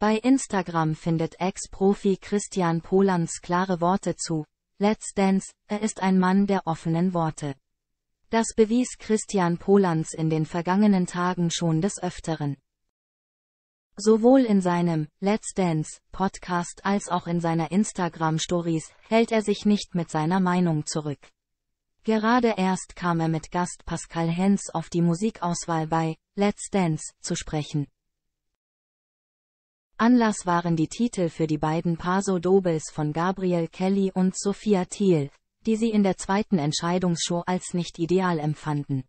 Bei Instagram findet Ex-Profi Christian Polans klare Worte zu Let's Dance, er ist ein Mann der offenen Worte. Das bewies Christian Polans in den vergangenen Tagen schon des Öfteren. Sowohl in seinem Let's Dance Podcast als auch in seiner Instagram Stories hält er sich nicht mit seiner Meinung zurück. Gerade erst kam er mit Gast Pascal Hens auf die Musikauswahl bei Let's Dance zu sprechen. Anlass waren die Titel für die beiden Paso Dobles von Gabriel Kelly und Sophia Thiel, die sie in der zweiten Entscheidungsshow als nicht ideal empfanden.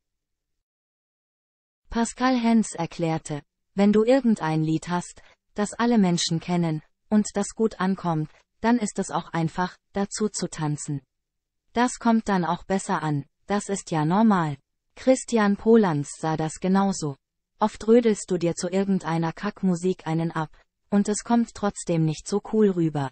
Pascal Hens erklärte, wenn du irgendein Lied hast, das alle Menschen kennen, und das gut ankommt, dann ist es auch einfach, dazu zu tanzen. Das kommt dann auch besser an, das ist ja normal. Christian Polans sah das genauso. Oft rödelst du dir zu irgendeiner Kackmusik einen ab, und es kommt trotzdem nicht so cool rüber.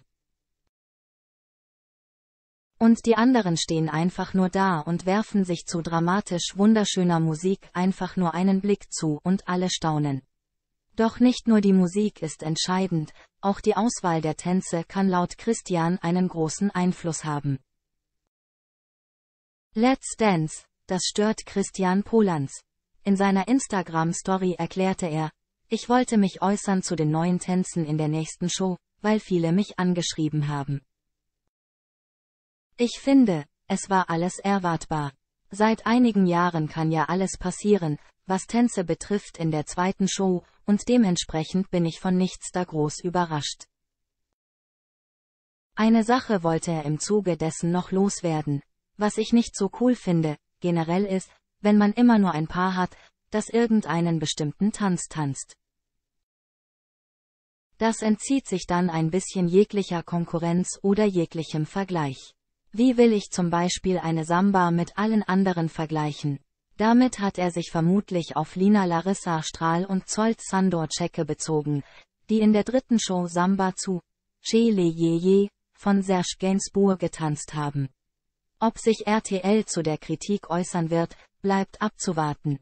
Und die anderen stehen einfach nur da und werfen sich zu dramatisch wunderschöner Musik einfach nur einen Blick zu und alle staunen. Doch nicht nur die Musik ist entscheidend, auch die Auswahl der Tänze kann laut Christian einen großen Einfluss haben. Let's Dance, das stört Christian Polans. In seiner Instagram-Story erklärte er, ich wollte mich äußern zu den neuen Tänzen in der nächsten Show, weil viele mich angeschrieben haben. Ich finde, es war alles erwartbar. Seit einigen Jahren kann ja alles passieren, was Tänze betrifft in der zweiten Show, und dementsprechend bin ich von nichts da groß überrascht. Eine Sache wollte er im Zuge dessen noch loswerden, was ich nicht so cool finde, generell ist, wenn man immer nur ein Paar hat, das irgendeinen bestimmten Tanz tanzt. Das entzieht sich dann ein bisschen jeglicher Konkurrenz oder jeglichem Vergleich. Wie will ich zum Beispiel eine Samba mit allen anderen vergleichen? Damit hat er sich vermutlich auf Lina Larissa Strahl und Zolt Sandor Czecke bezogen, die in der dritten Show Samba zu Chele Ye von Serge Gainsbourg getanzt haben. Ob sich RTL zu der Kritik äußern wird, bleibt abzuwarten.